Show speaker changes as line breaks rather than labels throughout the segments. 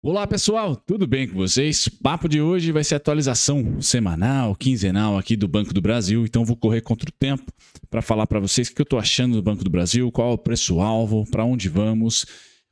Olá pessoal, tudo bem com vocês? Papo de hoje vai ser atualização semanal, quinzenal aqui do Banco do Brasil, então vou correr contra o tempo para falar para vocês o que eu estou achando do Banco do Brasil, qual é o preço-alvo, para onde vamos.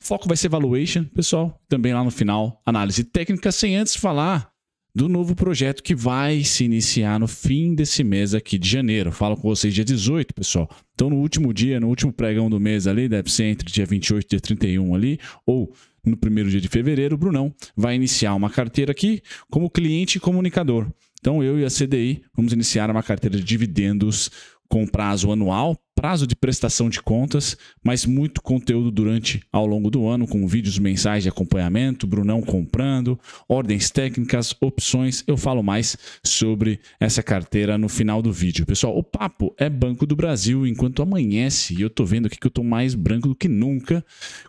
O foco vai ser valuation, pessoal, também lá no final, análise técnica, sem antes falar do novo projeto que vai se iniciar no fim desse mês aqui de janeiro. Falo com vocês dia 18, pessoal. Então, no último dia, no último pregão do mês ali, deve ser entre dia 28 e dia 31 ali, ou no primeiro dia de fevereiro, o Brunão vai iniciar uma carteira aqui como cliente e comunicador. Então, eu e a CDI vamos iniciar uma carteira de dividendos com prazo anual prazo de prestação de contas, mas muito conteúdo durante ao longo do ano, com vídeos mensais de acompanhamento, Brunão comprando, ordens técnicas, opções. Eu falo mais sobre essa carteira no final do vídeo. Pessoal, o papo é Banco do Brasil enquanto amanhece e eu tô vendo aqui que eu tô mais branco do que nunca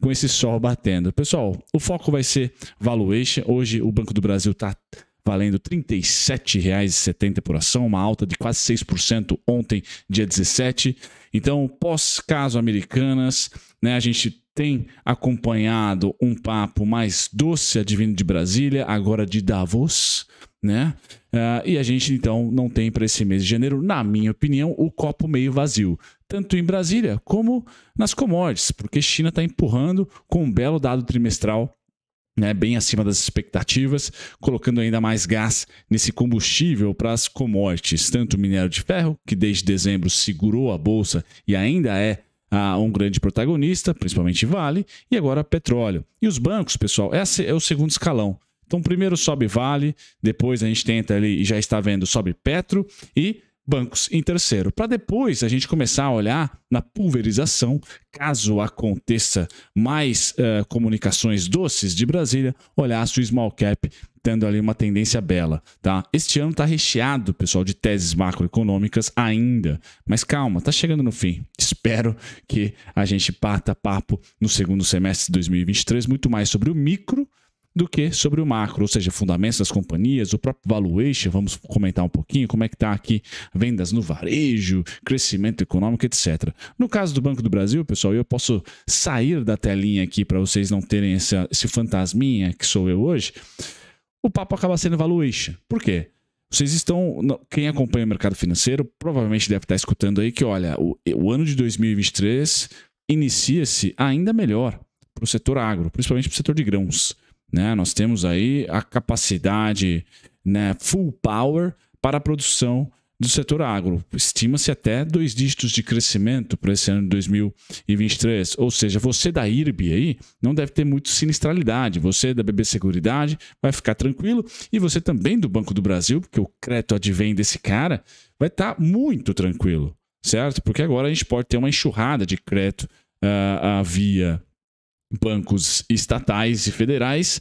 com esse sol batendo. Pessoal, o foco vai ser valuation. Hoje o Banco do Brasil tá valendo R$ 37,70 por ação, uma alta de quase 6% ontem, dia 17. Então, pós-caso Americanas, né, a gente tem acompanhado um papo mais doce advindo de Brasília, agora de Davos, né? Uh, e a gente então não tem para esse mês de janeiro, na minha opinião, o copo meio vazio, tanto em Brasília como nas commodities, porque China está empurrando com um belo dado trimestral né, bem acima das expectativas, colocando ainda mais gás nesse combustível para as commodities, tanto o minério de ferro, que desde dezembro segurou a bolsa e ainda é ah, um grande protagonista, principalmente Vale, e agora petróleo. E os bancos, pessoal, esse é, é o segundo escalão. Então, primeiro sobe Vale, depois a gente tenta ali, e já está vendo, sobe Petro e bancos em terceiro, para depois a gente começar a olhar na pulverização, caso aconteça mais uh, comunicações doces de Brasília, olhar a sua small cap tendo ali uma tendência bela, tá? Este ano tá recheado, pessoal, de teses macroeconômicas ainda, mas calma, tá chegando no fim. Espero que a gente pata papo no segundo semestre de 2023 muito mais sobre o micro do que sobre o macro, ou seja, fundamentos das companhias, o próprio valuation, vamos comentar um pouquinho como é que está aqui vendas no varejo, crescimento econômico, etc. No caso do Banco do Brasil, pessoal, eu posso sair da telinha aqui para vocês não terem essa, esse fantasminha que sou eu hoje. O papo acaba sendo valuation. Por quê? Vocês estão. Quem acompanha o mercado financeiro provavelmente deve estar tá escutando aí que, olha, o, o ano de 2023 inicia-se ainda melhor para o setor agro, principalmente para o setor de grãos. Né? Nós temos aí a capacidade né, full power para a produção do setor agro. Estima-se até dois dígitos de crescimento para esse ano de 2023. Ou seja, você da IRB aí não deve ter muita sinistralidade. Você da BB Seguridade vai ficar tranquilo. E você também do Banco do Brasil, porque o crédito advém desse cara, vai estar tá muito tranquilo, certo? Porque agora a gente pode ter uma enxurrada de crédito uh, uh, via bancos estatais e federais.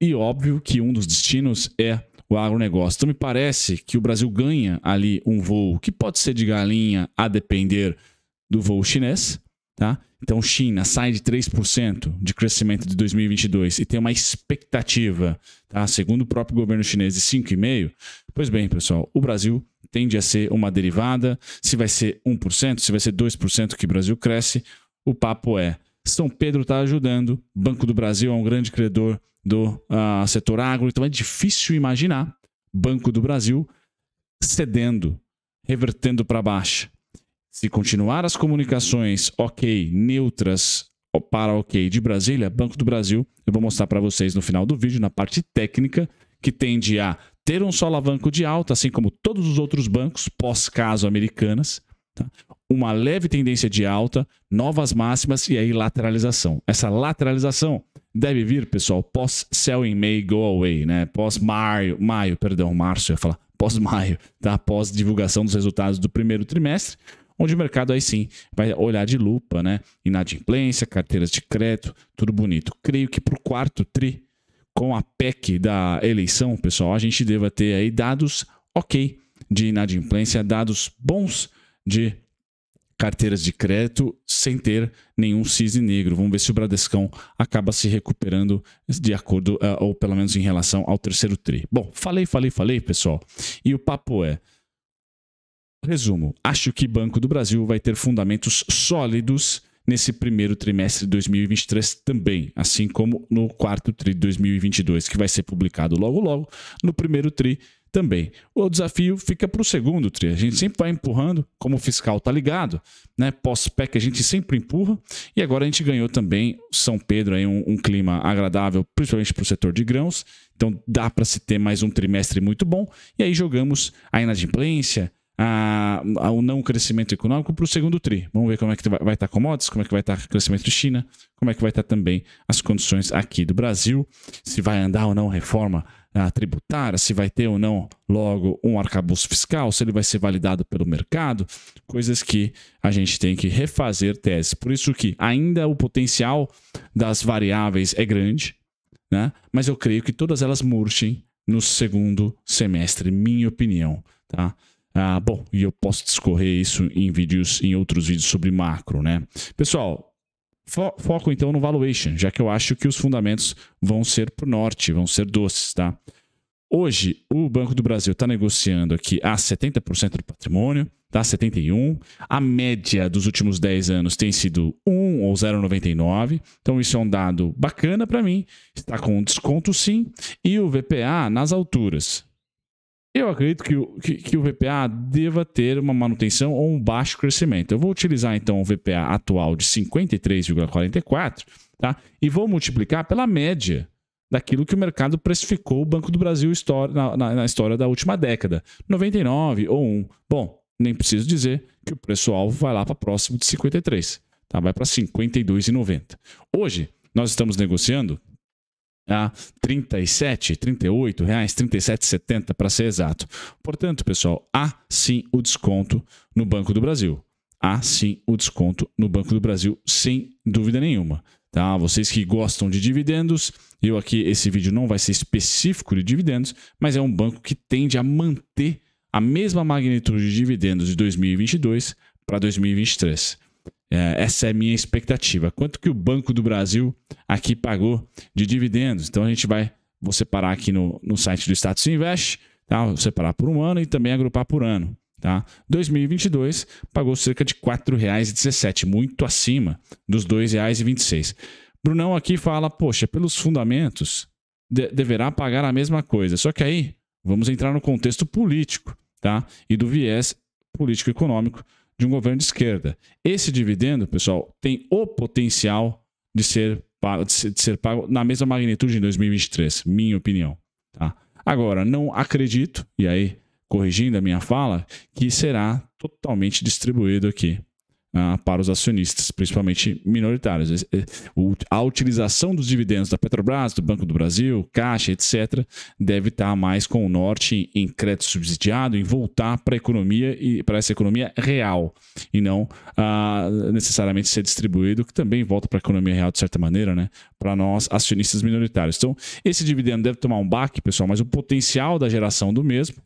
E óbvio que um dos destinos é o agronegócio. Então me parece que o Brasil ganha ali um voo que pode ser de galinha a depender do voo chinês, tá? Então China sai de 3% de crescimento de 2022 e tem uma expectativa, tá? Segundo o próprio governo chinês de 5,5. Pois bem, pessoal, o Brasil tende a ser uma derivada, se vai ser 1%, se vai ser 2% que o Brasil cresce, o papo é são Pedro está ajudando, Banco do Brasil é um grande credor do uh, setor agro, então é difícil imaginar Banco do Brasil cedendo, revertendo para baixo. Se continuar as comunicações ok, neutras para ok de Brasília, Banco do Brasil, eu vou mostrar para vocês no final do vídeo, na parte técnica, que tende a ter um só alavanco de alta, assim como todos os outros bancos pós-caso americanas, Tá? Uma leve tendência de alta, novas máximas e aí lateralização. Essa lateralização deve vir, pessoal, pós sell in May go away, né? Pós maio, maio, perdão, março, eu ia falar, pós maio, tá? Pós divulgação dos resultados do primeiro trimestre, onde o mercado aí sim vai olhar de lupa, né? Inadimplência, carteiras de crédito, tudo bonito. Creio que para o quarto tri, com a PEC da eleição, pessoal, a gente deva ter aí dados ok de inadimplência, dados bons de carteiras de crédito sem ter nenhum cisne negro. Vamos ver se o Bradescão acaba se recuperando de acordo, eh, ou pelo menos em relação ao terceiro TRI. Bom, falei, falei, falei, pessoal. E o papo é. Resumo: acho que Banco do Brasil vai ter fundamentos sólidos nesse primeiro trimestre de 2023 também, assim como no quarto tri de 2022, que vai ser publicado logo logo. No primeiro tri, também. O desafio fica para o segundo tri. A gente sempre vai empurrando, como o fiscal tá ligado, né? Pós-PEC a gente sempre empurra. E agora a gente ganhou também São Pedro, aí um, um clima agradável, principalmente para o setor de grãos. Então dá para se ter mais um trimestre muito bom. E aí jogamos a inadimplência, a, a, o não crescimento econômico para o segundo tri. Vamos ver como é que vai estar tá commodities, como é que vai estar tá crescimento de China, como é que vai estar tá também as condições aqui do Brasil, se vai andar ou não reforma tributária, se vai ter ou não logo um arcabouço fiscal, se ele vai ser validado pelo mercado, coisas que a gente tem que refazer tese. Por isso que ainda o potencial das variáveis é grande, né? mas eu creio que todas elas murchem no segundo semestre, minha opinião. Tá? Ah, bom, e eu posso discorrer isso em vídeos, em outros vídeos sobre macro, né? Pessoal, Fo foco então no valuation, já que eu acho que os fundamentos vão ser para o norte, vão ser doces, tá? Hoje, o Banco do Brasil está negociando aqui a 70% do patrimônio, tá? 71%. A média dos últimos 10 anos tem sido 1 ou 0,99. Então, isso é um dado bacana para mim. Está com desconto sim. E o VPA nas alturas. Eu acredito que o, que, que o VPA deva ter uma manutenção ou um baixo crescimento. Eu vou utilizar então o VPA atual de 53,44 tá? e vou multiplicar pela média daquilo que o mercado precificou o Banco do Brasil na, na, na, história da última década, 99 ou 1. Bom, nem preciso dizer que o preço-alvo vai lá para próximo de 53, tá? vai para 52,90. Hoje, nós estamos negociando a 37, 38 reais, 37,70 para ser exato. Portanto, pessoal, há sim o desconto no Banco do Brasil. Há sim o desconto no Banco do Brasil, sem dúvida nenhuma. Tá? Vocês que gostam de dividendos, eu aqui esse vídeo não vai ser específico de dividendos, mas é um banco que tende a manter a mesma magnitude de dividendos de 2022 para 2023. É, essa é a minha expectativa. Quanto que o Banco do Brasil aqui pagou de dividendos? Então a gente vai, vou separar aqui no, no site do Status Invest, tá? Vou separar por um ano e também agrupar por ano. Tá? 2022 pagou cerca de R$ 4,17, muito acima dos R$ 2,26. Brunão aqui fala: Poxa, pelos fundamentos, de deverá pagar a mesma coisa. Só que aí vamos entrar no contexto político tá? e do viés político-econômico de um governo de esquerda. Esse dividendo, pessoal, tem o potencial de ser pago, de ser, de ser pago na mesma magnitude em 2023, minha opinião. Tá? Agora, não acredito, e aí corrigindo a minha fala, que será totalmente distribuído aqui ah, para os acionistas, principalmente minoritários. Eh, a utilização dos dividendos da Petrobras, do Banco do Brasil, Caixa, etc., deve estar mais com o norte em crédito subsidiado, em voltar para a economia e para essa economia real, e não ah, necessariamente ser distribuído, que também volta para a economia real de certa maneira, né? Para nós, acionistas minoritários. Então, esse dividendo deve tomar um baque, pessoal, mas o potencial da geração do mesmo,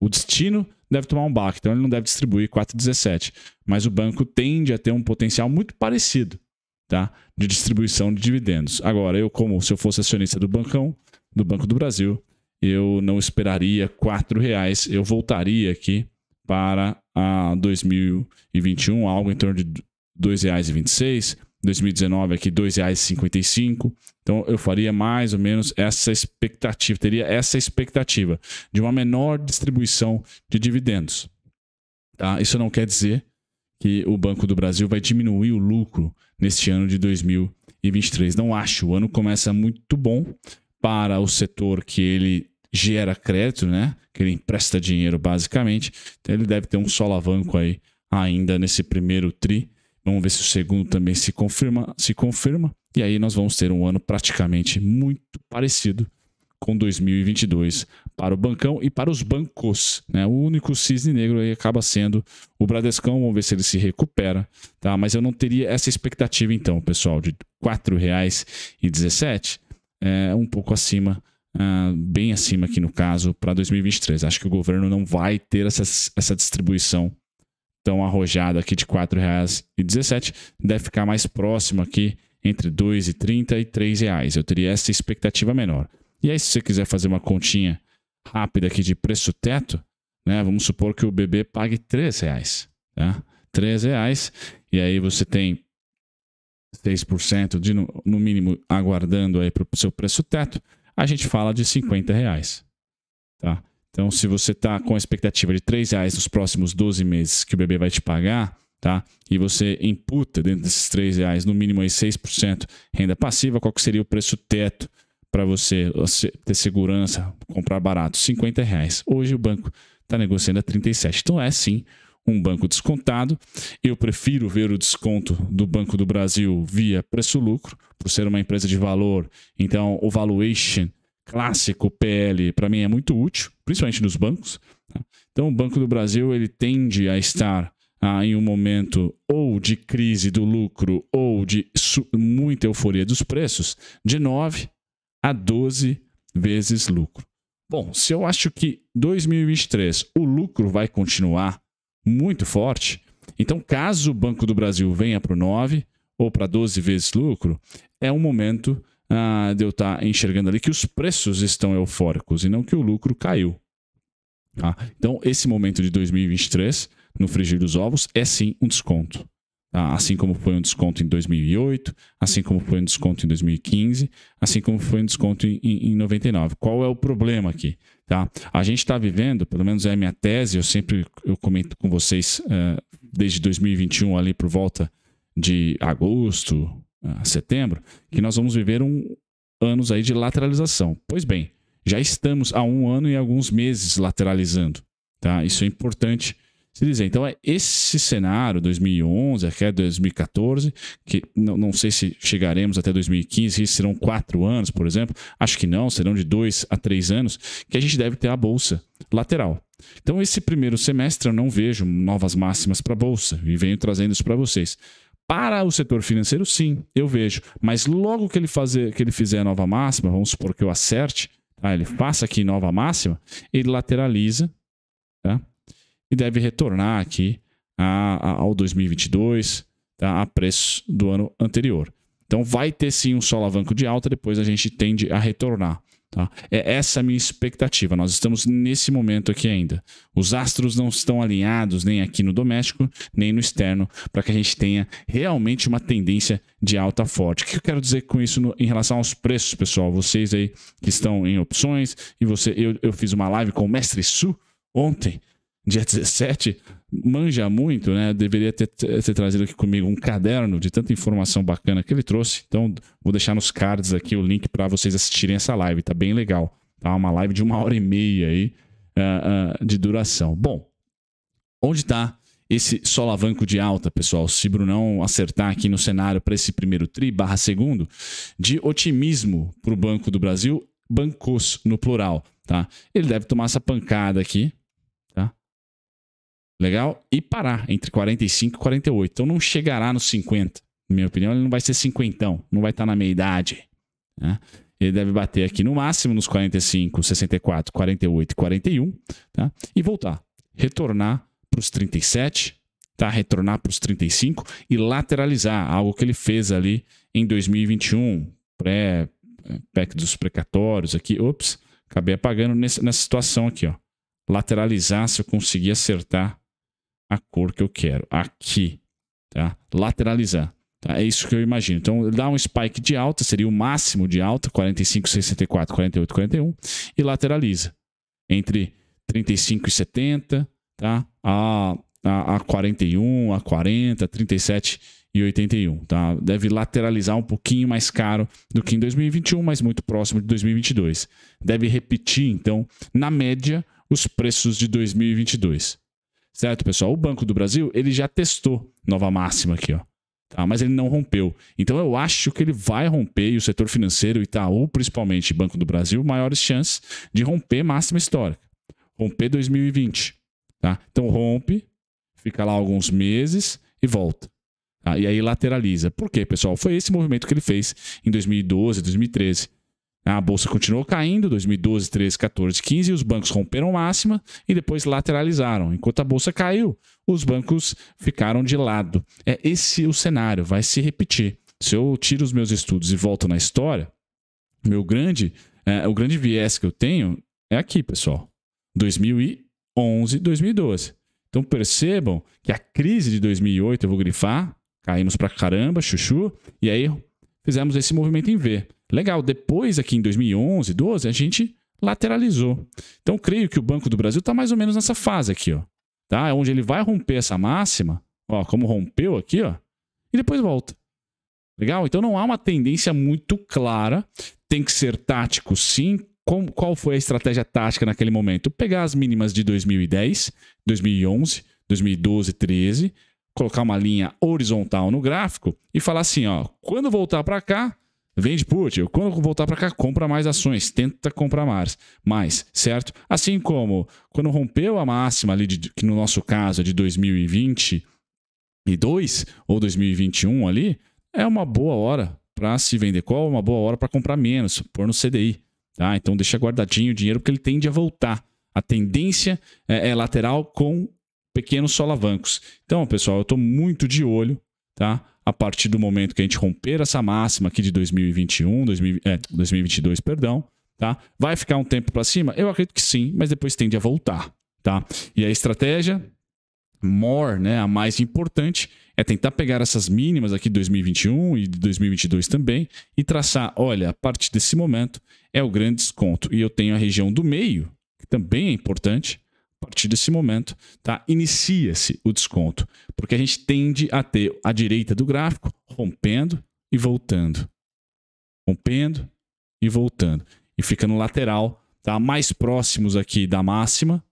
o destino deve tomar um baque, então ele não deve distribuir 4,17. Mas o banco tende a ter um potencial muito parecido tá? de distribuição de dividendos. Agora, eu, como se eu fosse acionista do bancão, do Banco do Brasil, eu não esperaria R$ reais, eu voltaria aqui para a 2021, algo em torno de R$ 2,26, 2019 aqui R$ 2,55, então eu faria mais ou menos essa expectativa, teria essa expectativa de uma menor distribuição de dividendos. Tá? Isso não quer dizer que o Banco do Brasil vai diminuir o lucro neste ano de 2023. Não acho. O ano começa muito bom para o setor que ele gera crédito, né? Que ele empresta dinheiro basicamente. Então ele deve ter um solavanco aí ainda nesse primeiro tri. Vamos ver se o segundo também se confirma, se confirma. E aí nós vamos ter um ano praticamente muito parecido com 2022 para o bancão e para os bancos. Né? O único cisne negro aí acaba sendo o Bradescão. Vamos ver se ele se recupera. Tá? Mas eu não teria essa expectativa então, pessoal, de R$ 4,17. É um pouco acima, uh, bem acima aqui no caso, para 2023. Acho que o governo não vai ter essa, essa distribuição tão arrojada aqui de R$ 4,17. Deve ficar mais próximo aqui entre R$ e e R$ reais. Eu teria essa expectativa menor. E aí, se você quiser fazer uma continha rápida aqui de preço teto, né? Vamos supor que o bebê pague R$ reais, tá? reais, e aí você tem 6% de, no, no mínimo, aguardando aí para o seu preço teto, a gente fala de R$ reais, tá? Então, se você está com a expectativa de R$ reais nos próximos 12 meses que o bebê vai te pagar, Tá? E você imputa dentro desses três reais, no mínimo aí 6% renda passiva, qual que seria o preço teto para você, ter segurança, comprar barato? 50 reais. Hoje o banco está negociando a 37. Então é sim um banco descontado. Eu prefiro ver o desconto do Banco do Brasil via preço-lucro, por ser uma empresa de valor. Então o valuation clássico PL para mim é muito útil, principalmente nos bancos. Tá? Então o Banco do Brasil ele tende a estar ah, em um momento ou de crise do lucro ou de muita euforia dos preços, de 9 a 12 vezes lucro. Bom, se eu acho que 2023 o lucro vai continuar muito forte, então caso o Banco do Brasil venha para o 9 ou para 12 vezes lucro, é um momento ah, de eu estar tá enxergando ali que os preços estão eufóricos e não que o lucro caiu. Tá? Então, esse momento de 2023 no frigir dos ovos, é sim um desconto. Tá? Assim como foi um desconto em 2008, assim como foi um desconto em 2015, assim como foi um desconto em, em, em 99. Qual é o problema aqui? Tá? A gente está vivendo, pelo menos é a minha tese, eu sempre eu comento com vocês uh, desde 2021 ali por volta de agosto, uh, setembro, que nós vamos viver um, anos aí de lateralização. Pois bem, já estamos há um ano e alguns meses lateralizando. Tá? Isso é importante se dizer. Então, é esse cenário, 2011 até 2014, que não, não sei se chegaremos até 2015, se serão quatro anos, por exemplo, acho que não, serão de dois a três anos, que a gente deve ter a bolsa lateral. Então, esse primeiro semestre eu não vejo novas máximas para a bolsa e venho trazendo isso para vocês. Para o setor financeiro, sim, eu vejo. Mas logo que ele, fazer, que ele fizer a nova máxima, vamos supor que eu acerte, tá? ele faça aqui nova máxima, ele lateraliza, tá? e deve retornar aqui a, a, ao 2022 tá? a preço do ano anterior. Então vai ter sim um solavanco de alta, depois a gente tende a retornar. Tá? É essa a minha expectativa. Nós estamos nesse momento aqui ainda. Os astros não estão alinhados nem aqui no doméstico, nem no externo, para que a gente tenha realmente uma tendência de alta forte. O que eu quero dizer com isso no, em relação aos preços, pessoal? Vocês aí que estão em opções, e você, eu, eu fiz uma live com o Mestre Su ontem dia 17, manja muito, né? Deveria ter, ter, trazido aqui comigo um caderno de tanta informação bacana que ele trouxe. Então, vou deixar nos cards aqui o link para vocês assistirem essa live. Tá bem legal. Tá uma live de uma hora e meia aí uh, uh, de duração. Bom, onde está esse solavanco de alta, pessoal? Se Brunão acertar aqui no cenário para esse primeiro tri barra segundo, de otimismo para o Banco do Brasil, bancos no plural, tá? Ele deve tomar essa pancada aqui, Legal? E parar entre 45 e 48. Então não chegará nos 50. Na minha opinião, ele não vai ser cinquentão. Não vai estar tá na meia idade. Né? Ele deve bater aqui no máximo nos 45, 64, 48 41. Tá? E voltar. Retornar para os 37, tá? retornar para os 35 e lateralizar, algo que ele fez ali em 2021, pré, é, PEC dos precatórios aqui. Ops, acabei apagando nessa situação aqui. ó Lateralizar se eu conseguir acertar a cor que eu quero. Aqui, tá? Lateralizar. Tá? É isso que eu imagino. Então, dá um spike de alta, seria o máximo de alta, 45, 64, 48, 41, e lateraliza. Entre 35 e 70, tá? A, a, a 41, a 40, 37 e 81, tá? Deve lateralizar um pouquinho mais caro do que em 2021, mas muito próximo de 2022. Deve repetir, então, na média, os preços de 2022. Certo, pessoal? O Banco do Brasil, ele já testou nova máxima aqui, ó. Tá? Mas ele não rompeu. Então eu acho que ele vai romper e o setor financeiro, Itaú, principalmente Banco do Brasil, maiores chances de romper máxima histórica. Romper 2020. Tá? Então rompe, fica lá alguns meses e volta. Tá? E aí lateraliza. Por quê, pessoal? Foi esse movimento que ele fez em 2012, 2013. A bolsa continuou caindo, 2012, 13, 14, 15, os bancos romperam máxima e depois lateralizaram. Enquanto a bolsa caiu, os bancos ficaram de lado. É esse o cenário, vai se repetir. Se eu tiro os meus estudos e volto na história, meu grande, é, o grande viés que eu tenho é aqui, pessoal. 2011, 2012. Então percebam que a crise de 2008, eu vou grifar, caímos pra caramba, chuchu, e aí fizemos esse movimento em V. Legal, depois aqui em 2011, 12, a gente lateralizou. Então, creio que o Banco do Brasil está mais ou menos nessa fase aqui, ó. Tá? É onde ele vai romper essa máxima, ó, como rompeu aqui, ó, e depois volta. Legal? Então não há uma tendência muito clara. Tem que ser tático, sim. Como qual foi a estratégia tática naquele momento? Pegar as mínimas de 2010, 2011, 2012, 13, colocar uma linha horizontal no gráfico e falar assim, ó, quando voltar para cá, Vende put. Quando voltar para cá, compra mais ações. Tenta comprar mais, mais, certo? Assim como quando rompeu a máxima ali, de, que no nosso caso é de 2022 ou 2021 ali, é uma boa hora para se vender qual, é uma boa hora para comprar menos, pôr no CDI. Tá? Então deixa guardadinho o dinheiro porque ele tende a voltar. A tendência é, é lateral com pequenos solavancos. Então, pessoal, eu estou muito de olho, tá? a partir do momento que a gente romper essa máxima aqui de 2021, 2000, é, 2022, perdão, tá? Vai ficar um tempo para cima? Eu acredito que sim, mas depois tende a voltar, tá? E a estratégia more, né, a mais importante é tentar pegar essas mínimas aqui de 2021 e de 2022 também e traçar, olha, a partir desse momento é o grande desconto. E eu tenho a região do meio, que também é importante, a partir desse momento, tá? Inicia-se o desconto, porque a gente tende a ter a direita do gráfico rompendo e voltando. Rompendo e voltando. E fica no lateral, tá? Mais próximos aqui da máxima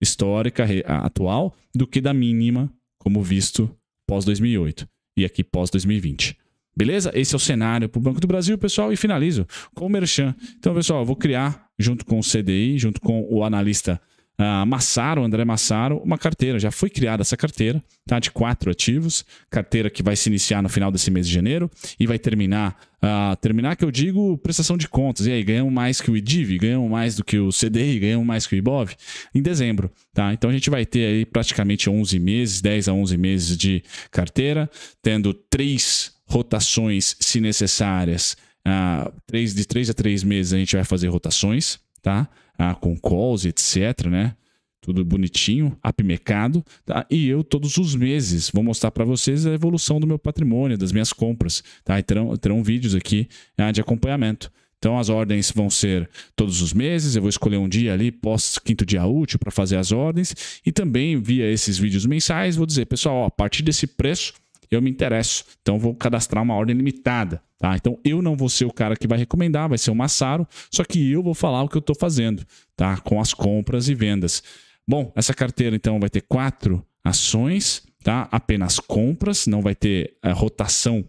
histórica atual do que da mínima, como visto pós 2008 e aqui pós 2020. Beleza? Esse é o cenário para o Banco do Brasil, pessoal, e finalizo com o Merchan. Então, pessoal, eu vou criar junto com o CDI, junto com o analista uh, Massaro, André Massaro, uma carteira. Já foi criada essa carteira, tá? De quatro ativos. Carteira que vai se iniciar no final desse mês de janeiro e vai terminar. Uh, terminar que eu digo prestação de contas. E aí, ganhamos mais que o IDIV, ganhamos mais do que o CDI, ganhamos mais que o IBOV em dezembro, tá? Então a gente vai ter aí praticamente 11 meses, 10 a 11 meses de carteira, tendo três rotações, se necessárias. Uh, três, de 3 a 3 meses a gente vai fazer rotações, tá? Ah, com calls, etc, né? Tudo bonitinho, apimecado, tá? E eu todos os meses vou mostrar para vocês a evolução do meu patrimônio, das minhas compras, tá? E terão, terão vídeos aqui ah, de acompanhamento. Então as ordens vão ser todos os meses, eu vou escolher um dia ali, pós quinto dia útil para fazer as ordens e também via esses vídeos mensais, vou dizer, pessoal, ó, a partir desse preço eu me interesso. Então vou cadastrar uma ordem limitada. Tá? Então eu não vou ser o cara que vai recomendar, vai ser o Massaro, só que eu vou falar o que eu estou fazendo tá? com as compras e vendas. Bom, essa carteira então vai ter quatro ações, tá? apenas compras, não vai ter é, rotação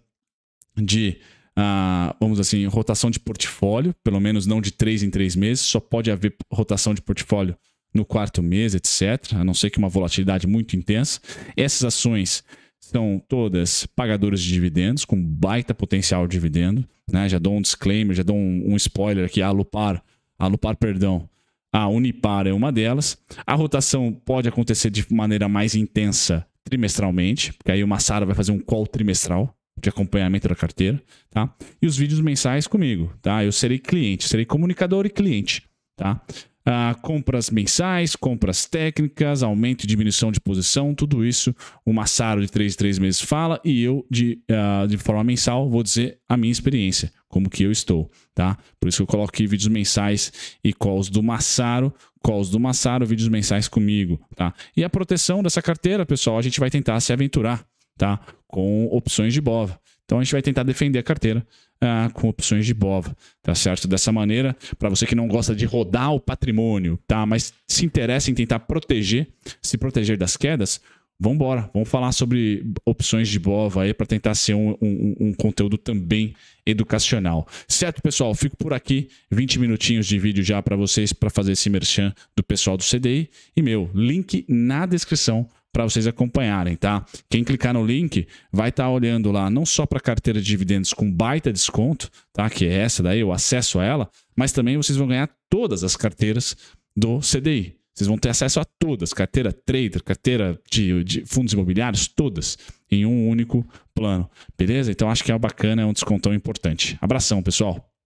de Uh, vamos assim, rotação de portfólio, pelo menos não de três em três meses, só pode haver rotação de portfólio no quarto mês, etc., a não ser que uma volatilidade muito intensa. Essas ações são todas pagadoras de dividendos, com baita potencial de dividendo. Né? Já dou um disclaimer, já dou um, um spoiler aqui, a Lupar, a Lupar, perdão, a Unipar é uma delas. A rotação pode acontecer de maneira mais intensa trimestralmente, porque aí o Massara vai fazer um call trimestral de acompanhamento da carteira, tá? E os vídeos mensais comigo, tá? Eu serei cliente, serei comunicador e cliente, tá? Ah, compras mensais, compras técnicas, aumento e diminuição de posição, tudo isso o Massaro de 3 em 3 meses fala e eu de, ah, de forma mensal vou dizer a minha experiência, como que eu estou, tá? Por isso que eu coloco aqui vídeos mensais e calls do Massaro, calls do Massaro, vídeos mensais comigo, tá? E a proteção dessa carteira, pessoal, a gente vai tentar se aventurar, tá? Com opções de BOVA. Então a gente vai tentar defender a carteira ah, com opções de BOVA, tá certo? Dessa maneira, para você que não gosta de rodar o patrimônio, tá? Mas se interessa em tentar proteger, se proteger das quedas, vamos embora, vamos falar sobre opções de BOVA aí para tentar ser um, um, um, conteúdo também educacional. Certo, pessoal? Fico por aqui, 20 minutinhos de vídeo já para vocês para fazer esse merchan do pessoal do CDI e meu, link na descrição para vocês acompanharem, tá? Quem clicar no link vai estar tá olhando lá não só para a carteira de dividendos com baita desconto, tá? Que é essa daí, o acesso a ela, mas também vocês vão ganhar todas as carteiras do CDI. Vocês vão ter acesso a todas, carteira trader, carteira de, de fundos imobiliários, todas, em um único plano. Beleza? Então acho que é bacana, é um descontão importante. Abração, pessoal!